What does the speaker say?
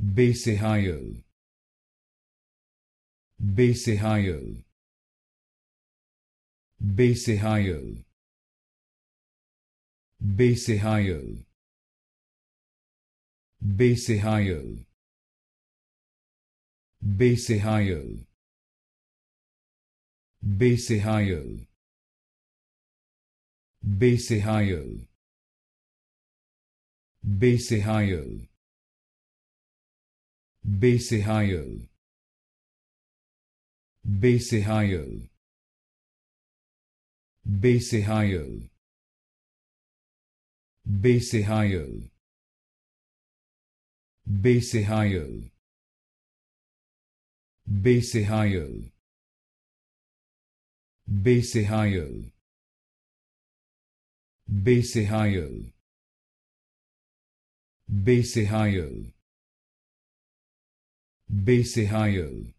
Besehayel Besehayel Besehayel Besehayel Besehayel Besehayel Besehayel Besehayel Besehayel Base higher. Base higher. Base higher. Base higher. Base higher. Besehayel